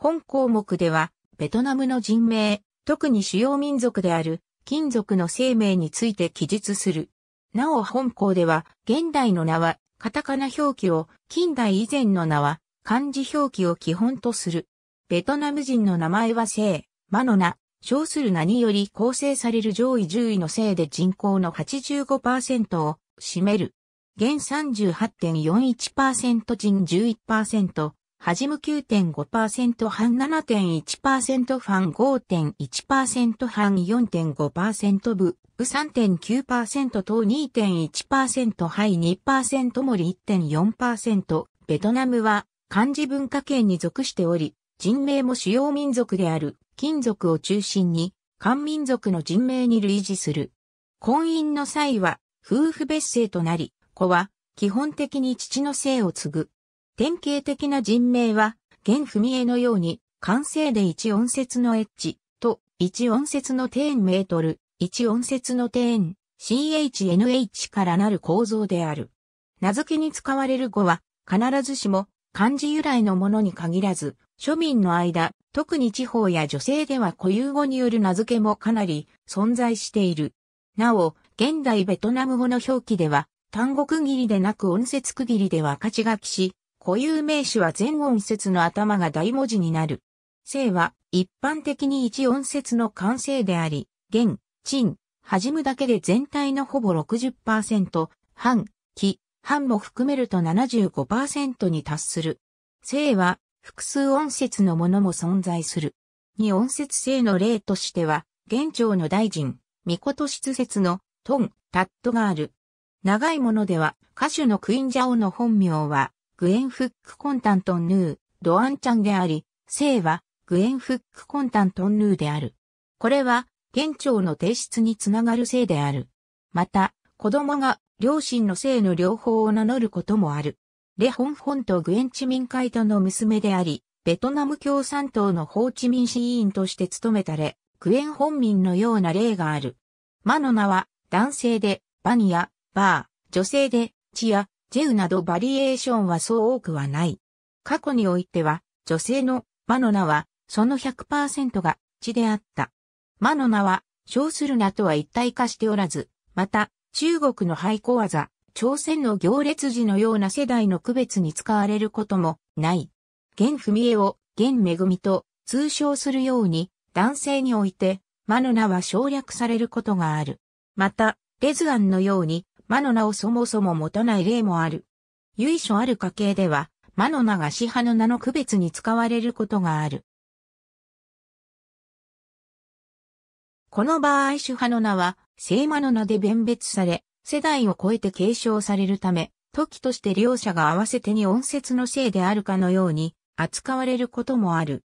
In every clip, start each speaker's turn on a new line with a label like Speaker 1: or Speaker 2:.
Speaker 1: 本項目では、ベトナムの人名、特に主要民族である、金属の生命について記述する。なお本項では、現代の名は、カタカナ表記を、近代以前の名は、漢字表記を基本とする。ベトナム人の名前は姓、マの名、称する名により構成される上位10位の姓で人口の85%を占める。現38.41%人11%、はじむ9.5%半7.1%半5.1%半4.5%部、う3.9%等2.1%はい2%森1.4%。ベトナムは漢字文化圏に属しており、人名も主要民族である金属を中心に、漢民族の人名に類似する。婚姻の際は、夫婦別姓となり、子は、基本的に父の姓を継ぐ。典型的な人名は、現見絵のように、完成で一音節のエッジと、一音節のテンメートル、一音節のテン、CHNH からなる構造である。名付けに使われる語は、必ずしも、漢字由来のものに限らず、庶民の間、特に地方や女性では固有語による名付けもかなり存在している。なお、現代ベトナム語の表記では、単語区切りでなく音節区切りでは価値書きし、固有名詞は全音節の頭が大文字になる。姓は一般的に一音節の完成であり、現、陳、始むだけで全体のほぼ60%、半、木、半も含めると75%に達する。姓は複数音節のものも存在する。二音節性の例としては、現長の大臣、御事出説の、トン、タットがある。長いものでは、歌手のクインジャオの本名は、グエンフックコンタントンヌー、ドアンチャンであり、姓は、グエンフックコンタントンヌーである。これは、県庁の提出につながる姓である。また、子供が両親の姓の両方を名乗ることもある。レホンホンとグエンチミン会との娘であり、ベトナム共産党のホーチミン市委員として務めたレ、グエン本民のような例がある。マの名は男性で、バニア、バー、女性で、チア、ジェウなどバリエーションはそう多くはない。過去においては、女性の魔の名は、その100%が血であった。魔の名は、称する名とは一体化しておらず、また、中国の廃校技、朝鮮の行列時のような世代の区別に使われることもない。現文江を現恵みと通称するように、男性において、魔の名は省略されることがある。また、レズアンのように、魔の名をそもそも持たない例もある。由緒ある家系では、魔の名が死派の名の区別に使われることがある。この場合主派の名は、聖魔の名で弁別され、世代を超えて継承されるため、時として両者が合わせてに音節のせいであるかのように、扱われることもある。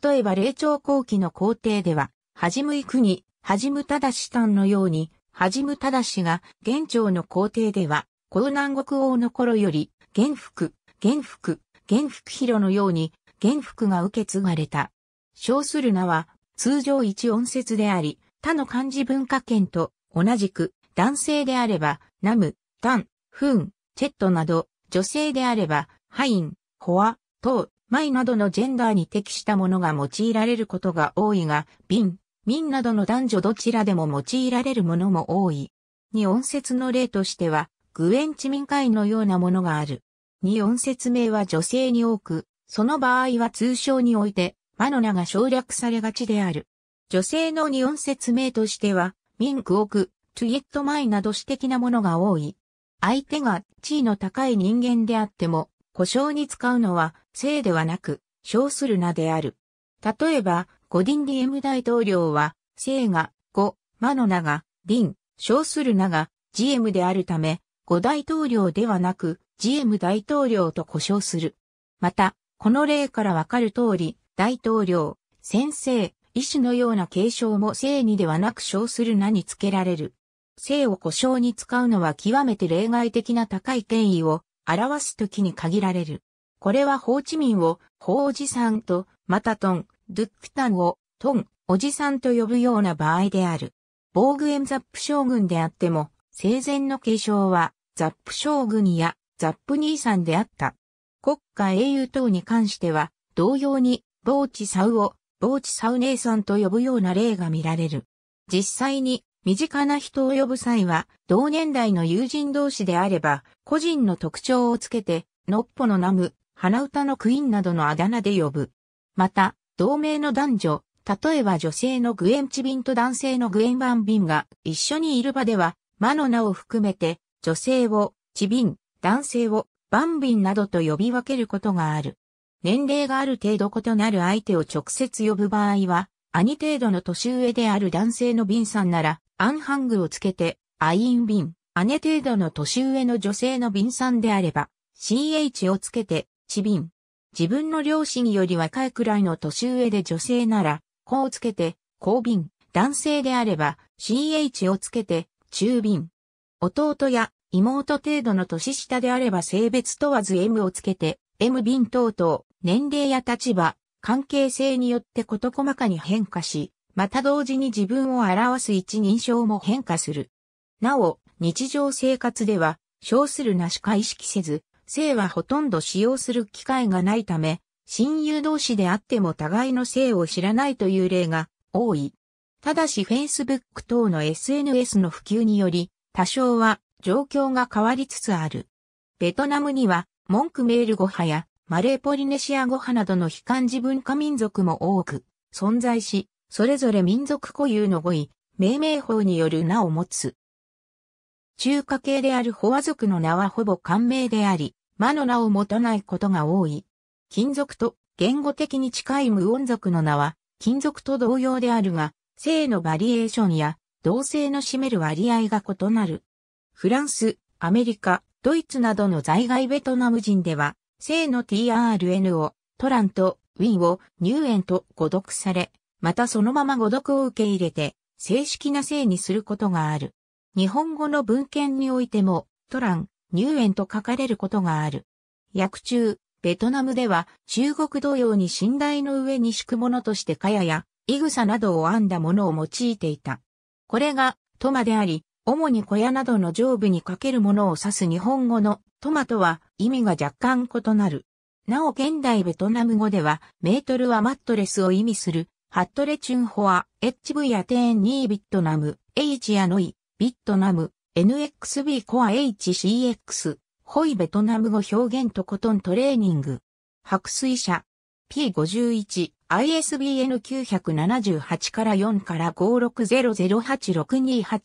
Speaker 1: 例えば霊長後期の皇帝では、はじむいくに、はじむただしさんのように、はじむただしが、元朝の皇帝では、江南国王の頃より、元服、元服、元服広のように、元服が受け継がれた。称する名は、通常一音節であり、他の漢字文化圏と同じく、男性であれば、ナム、タン、フン、チェットなど、女性であれば、ハイン、ホア、トウ、マイなどのジェンダーに適したものが用いられることが多いが、ビン、民などの男女どちらでも用いられるものも多い。二音節の例としては、グエンチ民会のようなものがある。二音節名は女性に多く、その場合は通称において、マノナが省略されがちである。女性の二音節名としては、ミンクオク、トゥイエットマイなど私的なものが多い。相手が地位の高い人間であっても、故障に使うのは、性ではなく、称する名である。例えば、ゴディンディエム大統領は、姓が、ゴ、マの名が、リン、称する名が、ジエムであるため、ゴ大統領ではなく、ジエム大統領と呼称する。また、この例からわかる通り、大統領、先生、医師のような継承も姓にではなく称する名につけられる。姓を呼称に使うのは極めて例外的な高い権威を表すときに限られる。これはホーチミンを、ホージさんと、マタトン、ドゥックタンをトン、おじさんと呼ぶような場合である。防具エンザップ将軍であっても、生前の継承はザップ将軍やザップ兄さんであった。国家英雄等に関しては、同様に、ボーチサウを、ボーチサウ姉さんと呼ぶような例が見られる。実際に、身近な人を呼ぶ際は、同年代の友人同士であれば、個人の特徴をつけて、のっぽのナム、鼻歌のクイーンなどのあだ名で呼ぶ。また、同盟の男女、例えば女性のグエンチビンと男性のグエンバンビンが一緒にいる場では、魔の名を含めて、女性を、チビン、男性を、バンビンなどと呼び分けることがある。年齢がある程度異なる相手を直接呼ぶ場合は、兄程度の年上である男性のビンさんなら、アンハングをつけて、アインビン、姉程度の年上の女性のビンさんであれば、CH をつけて、チビン、自分の両親より若いくらいの年上で女性なら、子をつけて、公便。男性であれば、ch をつけて、中便。弟や妹程度の年下であれば性別問わず M をつけて、M 便等々、年齢や立場、関係性によって事細かに変化し、また同時に自分を表す一人称も変化する。なお、日常生活では、称するなしか意識せず、性はほとんど使用する機会がないため、親友同士であっても互いの性を知らないという例が多い。ただし Facebook 等の SNS の普及により、多少は状況が変わりつつある。ベトナムには、文句メール語派やマレーポリネシア語派などの非漢字文化民族も多く存在し、それぞれ民族固有の語彙、命名法による名を持つ。中華系であるホア族の名はほぼ漢名であり、魔の名を持たないことが多い。金属と言語的に近い無音属の名は、金属と同様であるが、性のバリエーションや、同性の占める割合が異なる。フランス、アメリカ、ドイツなどの在外ベトナム人では、性の TRN を、トランとウィンを入園と誤読され、またそのまま誤読を受け入れて、正式な性にすることがある。日本語の文献においても、トラン、入園と書かれることがある。薬中、ベトナムでは中国同様に寝台の上に敷くものとして茅やイグサなどを編んだものを用いていた。これがトマであり、主に小屋などの上部にかけるものを指す日本語のトマとは意味が若干異なる。なお現代ベトナム語ではメートルはマットレスを意味するハットレチュンホア、エッチブやテーンニービットナム、エイチアノイ、ビットナム、NXB コア HCX、ホイベトナム語表現とことんトレーニング。白水社 P51、ISBN 978から4から560086285ハ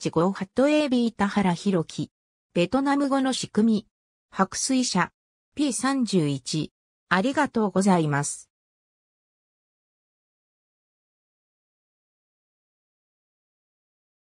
Speaker 1: ット AB 田原博樹。ベトナム語の仕組み。白水社 P31。ありがとうございます。